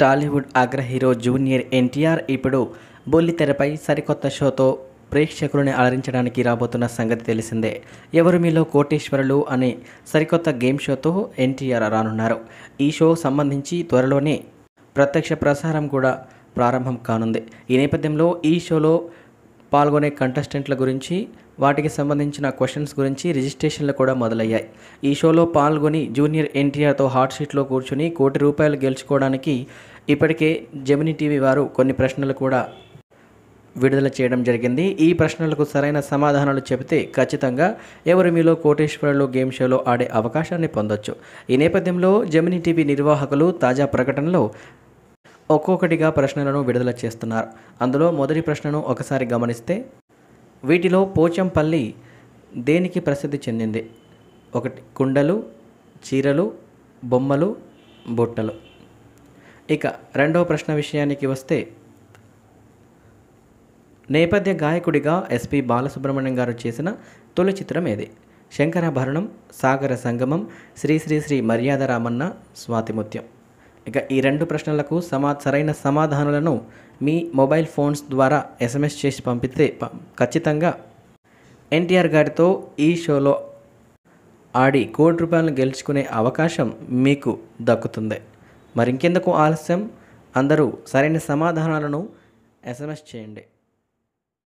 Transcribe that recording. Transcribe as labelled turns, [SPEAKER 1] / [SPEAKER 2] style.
[SPEAKER 1] టాలీవుడ్ అగ్ర hero junior NTR ఇప్పుడు బొల్లితెరపై సరికొత్త షోతో ప్రేక్షకులను అలరించడానికి రాబోతున్న సంగతి తెలిసిందే ఎవరు మీలో కోటేశ్వరులు అనే సరికొత్త గేమ్ షోతో ఎన్టీఆర్ రానున్నారు ఈ షో సంబంధించి త్వరలోనే ప్రత్యక్ష ప్రసారం కూడా ప్రారంభం కానుంది ఈ నేపథ్యంలో ఈ షోలో పాల్గొనే కంటెస్టెంట్ల గురించి వాటికి సంబంధించిన క్వశ్చన్స్ గురించి రిజిస్ట్రేషన్లు కూడా మొదలయ్యాయి ఈ షోలో పాల్గొని జూనియర్ ఎన్టీఆర్తో హాట్ షీట్లో కూర్చుని కోటి రూపాయలు గెలుచుకోవడానికి ఇప్పటికే జమినీ టీవీ వారు కొన్ని ప్రశ్నలు కూడా విడుదల చేయడం జరిగింది ఈ ప్రశ్నలకు సరైన సమాధానాలు చెబితే ఖచ్చితంగా ఎవరు మీలో కోటేశ్వరులు గేమ్ షోలో ఆడే అవకాశాన్ని పొందొచ్చు ఈ నేపథ్యంలో జమినీ టీవీ నిర్వాహకులు తాజా ప్రకటనలో ఒక్కొక్కటిగా ప్రశ్నలను విడుదల చేస్తున్నారు అందులో మొదటి ప్రశ్నను ఒకసారి గమనిస్తే వీటిలో పోచంపల్లి దేనికి ప్రసిద్ధి చెందింది ఒకటి కుండలు చీరలు బొమ్మలు బుట్టలు ఇక రెండవ ప్రశ్న విషయానికి వస్తే నేపథ్య గాయకుడిగా ఎస్పి బాలసుబ్రహ్మణ్యం గారు చేసిన తొలి చిత్రం ఏది శంకరాభరణం సాగర సంగమం శ్రీ శ్రీ శ్రీ మర్యాద రామన్న స్వాతిముత్యం ఇక ఈ రెండు ప్రశ్నలకు సమా సరైన సమాధానాలను మీ మొబైల్ ఫోన్స్ ద్వారా ఎస్ఎంఎస్ చేసి పంపితే ఖచ్చితంగా ఎన్టీఆర్ గారితో ఈ షోలో ఆడి కోటి రూపాయలను గెలుచుకునే అవకాశం మీకు దక్కుతుంది మరింకెందుకు ఆలస్యం అందరూ సరైన సమాధానాలను ఎస్ఎంఎస్ చేయండి